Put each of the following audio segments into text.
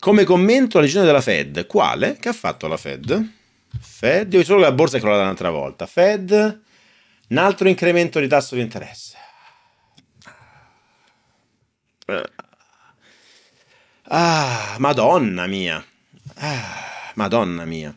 Come commento la decisione della Fed, quale? Che ha fatto la Fed? Fed, io solo che la borsa è crollata un'altra volta. Fed, un altro incremento di tasso di interesse. Ah, ah madonna mia. Ah, madonna mia.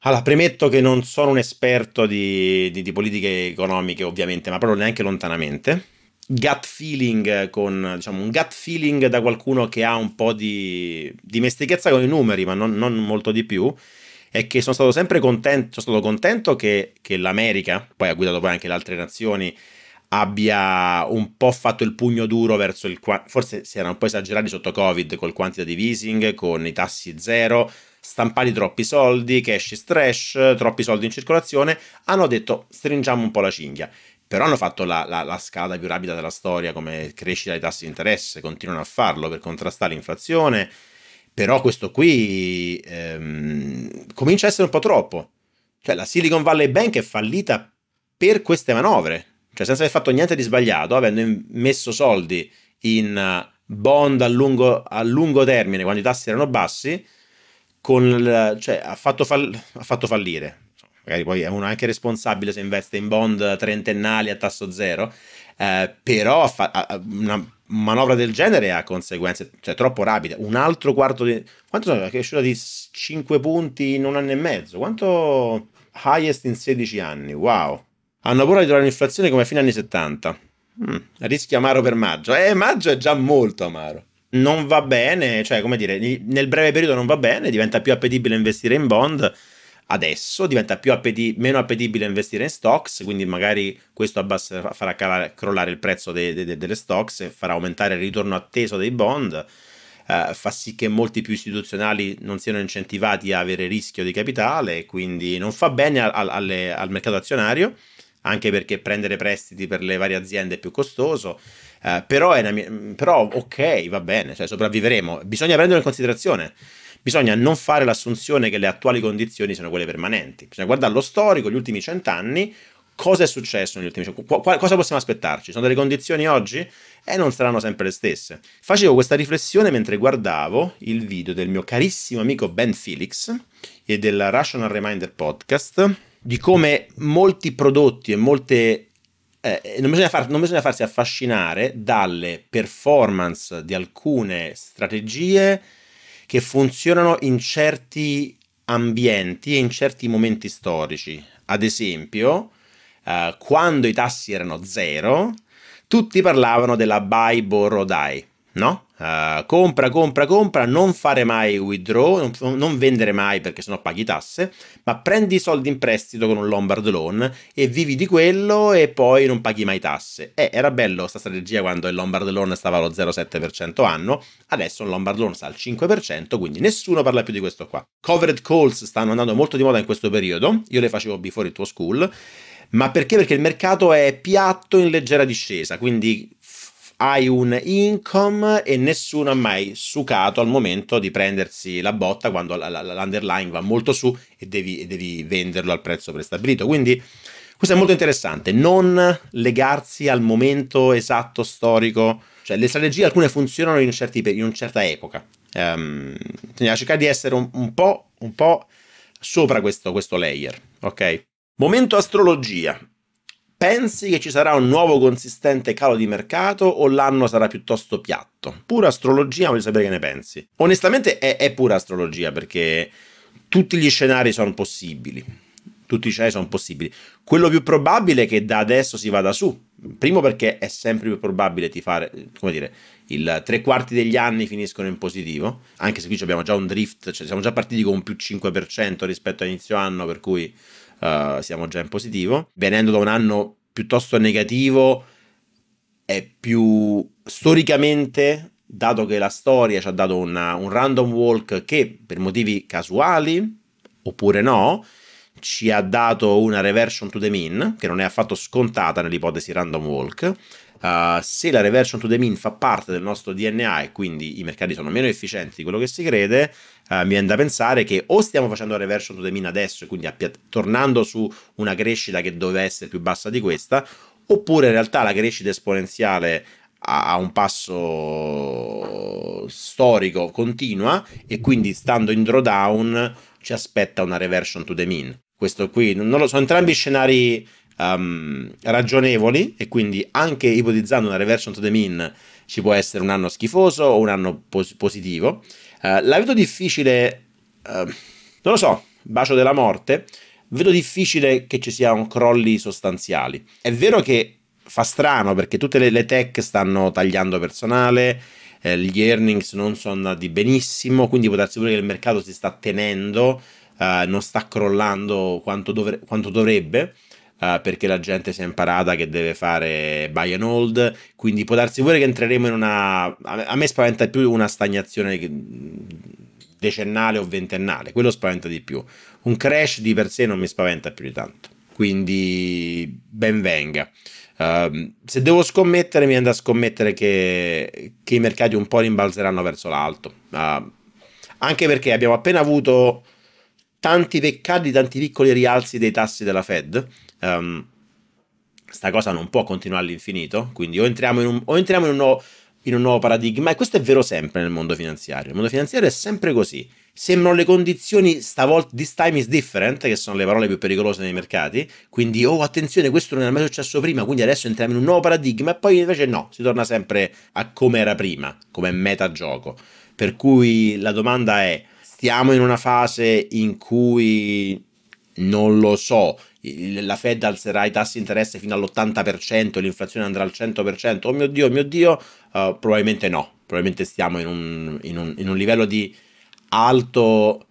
Allora, premetto che non sono un esperto di, di, di politiche economiche, ovviamente, ma proprio neanche lontanamente gut feeling, eh, con diciamo, un gut feeling da qualcuno che ha un po' di dimestichezza con i numeri, ma non, non molto di più. È che sono stato sempre contento, sono stato contento che, che l'America, poi ha guidato poi anche le altre nazioni, abbia un po' fatto il pugno duro verso il forse si erano un po' esagerati sotto Covid col quantitative easing, con i tassi zero, stampati troppi soldi, cash is trash, troppi soldi in circolazione, hanno detto stringiamo un po' la cinghia però hanno fatto la, la, la scala più rapida della storia come crescita dei tassi di interesse, continuano a farlo per contrastare l'inflazione, però questo qui ehm, comincia a essere un po' troppo. Cioè la Silicon Valley Bank è fallita per queste manovre, cioè senza aver fatto niente di sbagliato, avendo messo soldi in eh, bond a lungo, a lungo termine quando i tassi erano bassi, con, cioè, ha, fatto fall- ha fatto fallire magari poi è uno anche responsabile se investe in bond trentennali a tasso zero, eh, però fa, una manovra del genere ha conseguenze, cioè troppo rapida, un altro quarto di... quanto sono? È cresciuta di 5 punti in un anno e mezzo, quanto highest in 16 anni, wow. Hanno paura di trovare un'inflazione come a fine anni 70. Mm, rischio amaro per maggio. Eh, maggio è già molto amaro non va bene, cioè come dire, nel breve periodo non va bene, diventa più appetibile investire in bond, adesso diventa appeti- meno appetibile investire in stocks, quindi magari questo abbassa- farà calare, crollare il prezzo de- de- de- delle stocks e farà aumentare il ritorno atteso dei bond. Uh, fa sì che molti più istituzionali non siano incentivati a avere rischio di capitale, quindi non fa bene al, al, al mercato azionario, anche perché prendere prestiti per le varie aziende è più costoso. Uh, però, è una, però ok, va bene, cioè sopravviveremo. Bisogna prenderlo in considerazione bisogna non fare l'assunzione che le attuali condizioni siano quelle permanenti. Bisogna guardare lo storico, gli ultimi cent'anni, cosa è successo negli ultimi cent'anni, cosa possiamo aspettarci? Sono delle condizioni oggi? E eh, non saranno sempre le stesse. Facevo questa riflessione mentre guardavo il video del mio carissimo amico Ben Felix e del Rational Reminder Podcast di come molti prodotti e molte eh, non, bisogna far, non, bisogna farsi affascinare dalle performance di alcune strategie che funzionano in certi ambienti e in certi momenti storici. Ad esempio, eh, quando i tassi erano zero, tutti parlavano della buy, borrow, die no? Uh, compra, compra, compra, non fare mai withdraw, non, non, vendere mai perché sennò paghi tasse, ma prendi i soldi in prestito con un Lombard Loan e vivi di quello e poi non paghi mai tasse. Eh, era bello questa strategia quando il Lombard Loan stava allo 0,7% anno, adesso il Lombard Loan sta al 5%, quindi nessuno parla più di questo qua. Covered calls stanno andando molto di moda in questo periodo, io le facevo before il tuo school, ma perché? Perché il mercato è piatto in leggera discesa, quindi hai un income e nessuno ha mai sucato al momento di prendersi la botta quando l'underlying va molto su e devi, e devi venderlo al prezzo prestabilito. Quindi questo è molto interessante, non legarsi al momento esatto storico, cioè le strategie alcune funzionano in, certi, in una certa epoca, um, bisogna cercare di essere un, un, po', un po', sopra questo, questo layer, ok? Momento astrologia. Pensi che ci sarà un nuovo consistente calo di mercato o l'anno sarà piuttosto piatto? Pura astrologia, voglio sapere che ne pensi. Onestamente è, è pura astrologia perché tutti gli scenari sono possibili. Tutti i scenari sono possibili. Quello più probabile è che da adesso si vada su. Primo perché è sempre più probabile ti fare, come dire, il tre quarti degli anni finiscono in positivo, anche se qui abbiamo già un drift, cioè siamo già partiti con un più 5% rispetto all'inizio anno, per cui uh, siamo già in positivo. Venendo da un anno piuttosto negativo, è più storicamente, dato che la storia ci ha dato una, un random walk che per motivi casuali oppure no, ci ha dato una reversion to the mean, che non è affatto scontata nell'ipotesi random walk, Uh, se la reversion to the mean fa parte del nostro DNA e quindi i mercati sono meno efficienti di quello che si crede, uh, mi viene da pensare che o stiamo facendo la reversion to the mean adesso e quindi appia- tornando su una crescita che doveva essere più bassa di questa, oppure in realtà la crescita esponenziale ha un passo storico continua e quindi stando in drawdown ci aspetta una reversion to the mean. Questo qui, non lo so, entrambi i scenari um, ragionevoli e quindi anche ipotizzando una reversion to the mean ci può essere un anno schifoso o un anno pos- positivo. Uh, la vedo difficile, uh, non lo so, bacio della morte, vedo difficile che ci siano crolli sostanziali. È vero che fa strano perché tutte le, le tech stanno tagliando personale, eh, gli earnings non sono andati benissimo, quindi può darsi pure che il mercato si sta tenendo, eh, non sta crollando quanto, dovre- quanto dovrebbe uh, perché la gente si è imparata che deve fare buy and hold, quindi può darsi pure che entreremo in una... A me spaventa più una stagnazione mm, decennale o ventennale, quello spaventa di più. Un crash di per sé non mi spaventa più di tanto, quindi ben venga. Uh, se devo scommettere, mi andrà a scommettere che, che, i mercati un po' rimbalzeranno verso l'alto. Uh, anche perché abbiamo appena avuto tanti peccati, tanti piccoli rialzi dei tassi della Fed um, sta cosa non può continuare all'infinito, quindi o entriamo in un, o entriamo in un nuovo in un nuovo paradigma e questo è vero sempre nel mondo finanziario. Il mondo finanziario è sempre così. Sembrano le condizioni stavolta this time is different, che sono le parole più pericolose nei mercati, quindi oh attenzione, questo non era mai successo prima, quindi adesso entriamo in un nuovo paradigma e poi invece no, si torna sempre a come era prima, come meta gioco Per cui la domanda è stiamo in una fase in cui non lo so, la Fed alzerà i tassi di interesse fino all'80% l'inflazione andrà al 100%, oh mio Dio, oh mio Dio, uh, probabilmente no, probabilmente stiamo in un, in un, in un livello di alto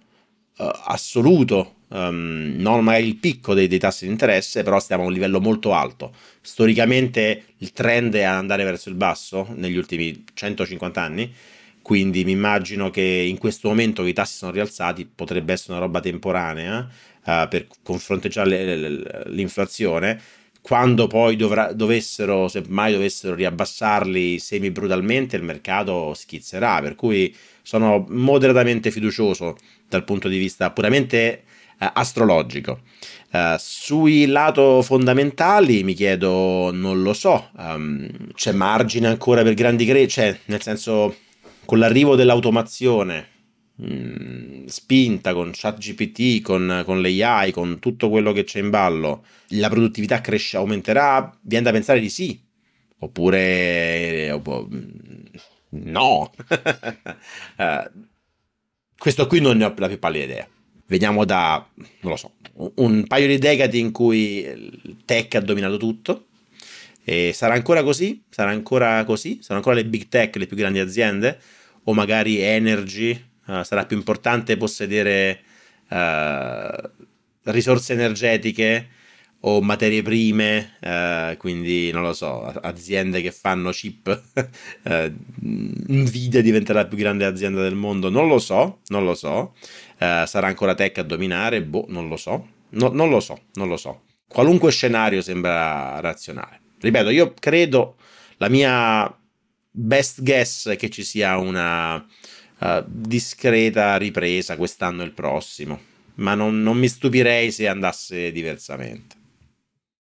uh, assoluto, um, non magari il picco dei, dei, tassi di interesse, però stiamo a un livello molto alto. Storicamente il trend è ad andare verso il basso negli ultimi 150 anni quindi mi immagino che in questo momento che i tassi sono rialzati potrebbe essere una roba temporanea eh, eh per confronteggiare l'inflazione. Quando poi dovrà, dovessero, semmai dovessero riabbassarli semi brutalmente, il mercato schizzerà. Per cui sono moderatamente fiducioso dal punto di vista puramente Uh, astrologico. Uh, sui lato fondamentali mi chiedo, non lo so, um, c'è margine ancora per grandi crescite, cioè, nel senso con l'arrivo dell'automazione mm, spinta con ChatGPT, con, con le AI, con tutto quello che c'è in ballo, la produttività cresce, aumenterà? Viene da pensare di sì, oppure eh, mm, no. Eh, questo qui non ne ho la più pallida idea. Veniamo da, non lo so, un paio di decadi in cui il tech ha dominato tutto e sarà ancora così? Sarà ancora così? Sono ancora le big tech le più grandi aziende? O magari energy? Uh, sarà più importante possedere uh, risorse energetiche o materie prime, uh, quindi non lo so, aziende che fanno chip, Nvidia diventerà la più grande azienda del mondo, non lo so, non lo so, sarà ancora tech a dominare, boh, non lo so, no, non lo so, non lo so. Qualunque scenario sembra razionale ripeto, io credo la mia best guess è che ci sia una uh, discreta ripresa quest'anno e il prossimo, ma non, non mi stupirei se andasse diversamente.